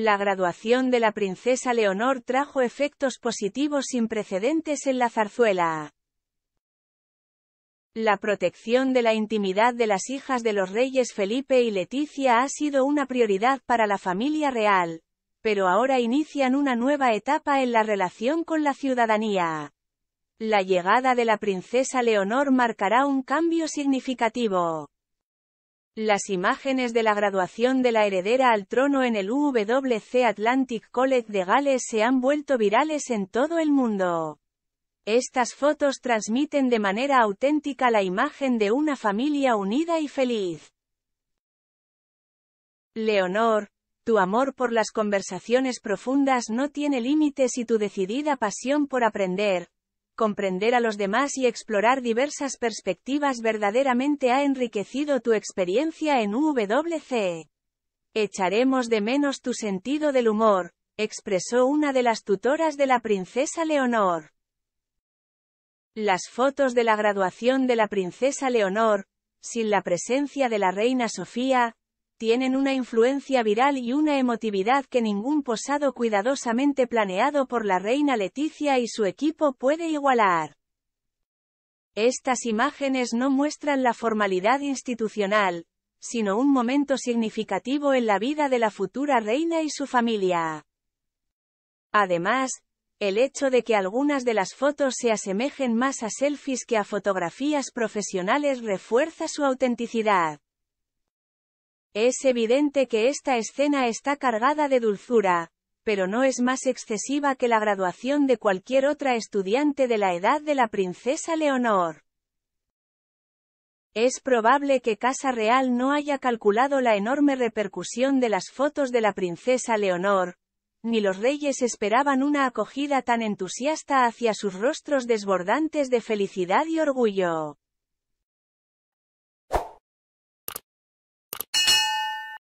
La graduación de la princesa Leonor trajo efectos positivos sin precedentes en la zarzuela. La protección de la intimidad de las hijas de los reyes Felipe y Leticia ha sido una prioridad para la familia real, pero ahora inician una nueva etapa en la relación con la ciudadanía. La llegada de la princesa Leonor marcará un cambio significativo. Las imágenes de la graduación de la heredera al trono en el WC Atlantic College de Gales se han vuelto virales en todo el mundo. Estas fotos transmiten de manera auténtica la imagen de una familia unida y feliz. Leonor, tu amor por las conversaciones profundas no tiene límites y tu decidida pasión por aprender, comprender a los demás y explorar diversas perspectivas verdaderamente ha enriquecido tu experiencia en WC. Echaremos de menos tu sentido del humor, expresó una de las tutoras de la princesa Leonor. Las fotos de la graduación de la princesa Leonor, sin la presencia de la reina Sofía, tienen una influencia viral y una emotividad que ningún posado cuidadosamente planeado por la reina Leticia y su equipo puede igualar. Estas imágenes no muestran la formalidad institucional, sino un momento significativo en la vida de la futura reina y su familia. Además, el hecho de que algunas de las fotos se asemejen más a selfies que a fotografías profesionales refuerza su autenticidad. Es evidente que esta escena está cargada de dulzura, pero no es más excesiva que la graduación de cualquier otra estudiante de la edad de la princesa Leonor. Es probable que Casa Real no haya calculado la enorme repercusión de las fotos de la princesa Leonor, ni los reyes esperaban una acogida tan entusiasta hacia sus rostros desbordantes de felicidad y orgullo.